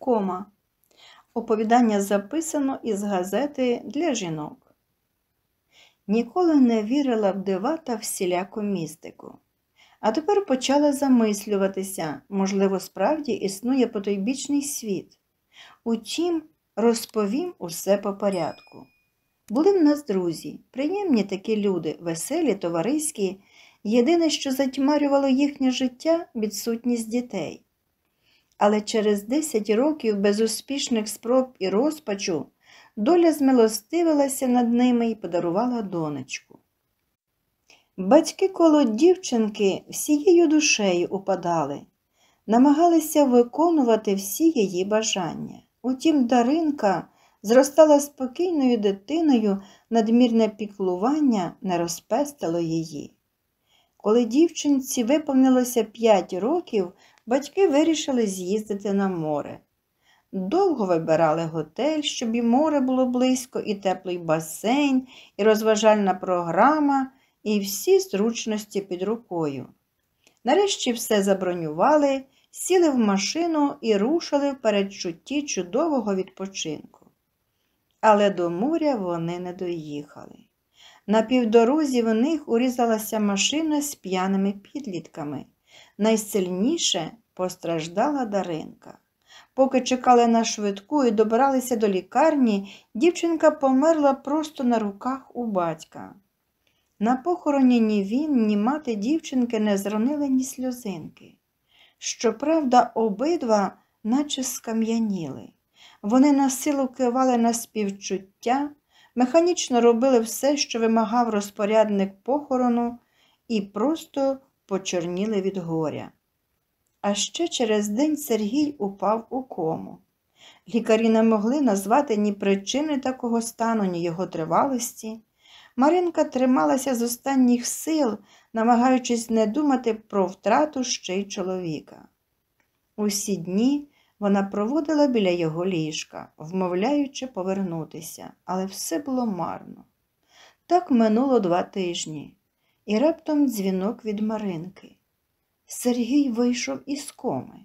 кома. Оповідання записано із газети для жінок. Ніколи не вірила в дива та всіляку містику. А тепер почала замислюватися, можливо, справді існує потойбічний світ. Утім, розповім усе по порядку. Були в нас друзі, приємні такі люди, веселі, товариські. Єдине, що затьмарювало їхнє життя відсутність дітей але через десять років безуспішних спроб і розпачу доля змилостивилася над ними і подарувала донечку. Батьки коло дівчинки всією душею упадали, намагалися виконувати всі її бажання. Утім, Даринка зростала спокійною дитиною, надмірне піклування не розпестило її. Коли дівчинці виповнилося п'ять років, батьки вирішили з'їздити на море. Довго вибирали готель, щоб і море було близько, і теплий басейн, і розважальна програма, і всі зручності під рукою. Нарешті все забронювали, сіли в машину і рушили в передчутті чудового відпочинку. Але до моря вони не доїхали. На півдорозі в них урізалася машина з п'яними підлітками. Найсильніше Постраждала Даринка. Поки чекали на швидку і добиралися до лікарні, дівчинка померла просто на руках у батька. На похороні ні він, ні мати дівчинки не зронили ні сльозинки. Щоправда, обидва наче скам'яніли. Вони на силу кивали на співчуття, механічно робили все, що вимагав розпорядник похорону, і просто почорніли від горя. А ще через день Сергій упав у кому. Лікарі не могли назвати ні причини такого стану, ні його тривалості. Маринка трималася з останніх сил, намагаючись не думати про втрату ще й чоловіка. Усі дні вона проводила біля його ліжка, вмовляючи повернутися, але все було марно. Так минуло два тижні, і раптом дзвінок від Маринки. Сергій вийшов із коми.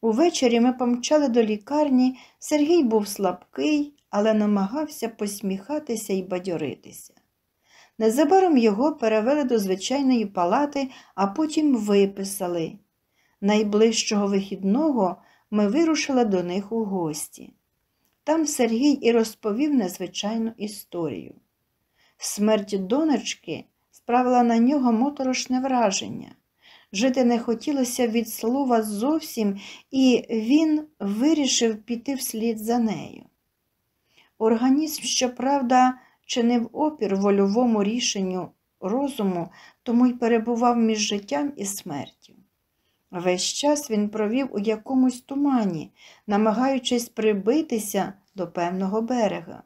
Увечері ми помчали до лікарні. Сергій був слабкий, але намагався посміхатися і бадьоритися. Незабаром його перевели до звичайної палати, а потім виписали. Найближчого вихідного ми вирушили до них у гості. Там Сергій і розповів незвичайну історію. Смерть донечки справила на нього моторошне враження. Жити не хотілося від слова зовсім, і він вирішив піти вслід за нею. Організм, щоправда, чинив опір вольовому рішенню розуму, тому й перебував між життям і смертю. Весь час він провів у якомусь тумані, намагаючись прибитися до певного берега.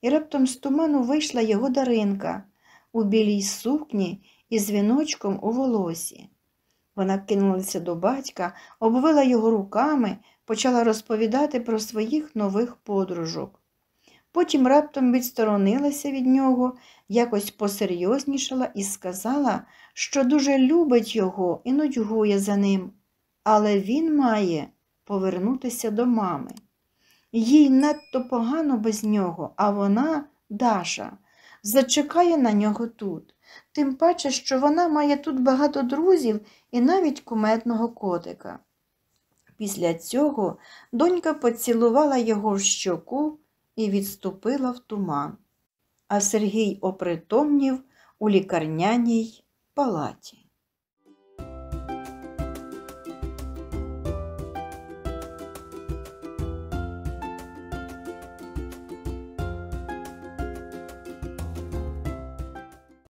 І раптом з туману вийшла його даринка у білій сукні і з віночком у волосі. Вона кинулася до батька, обвила його руками, почала розповідати про своїх нових подружок. Потім раптом відсторонилася від нього, якось посерйознішала і сказала, що дуже любить його і нудьгує за ним, але він має повернутися до мами. Їй надто погано без нього, а вона, Даша, зачекає на нього тут, тим паче, що вона має тут багато друзів і навіть куметного котика. Після цього донька поцілувала його в щоку і відступила в туман. А Сергій опритомнів у лікарняній палаті.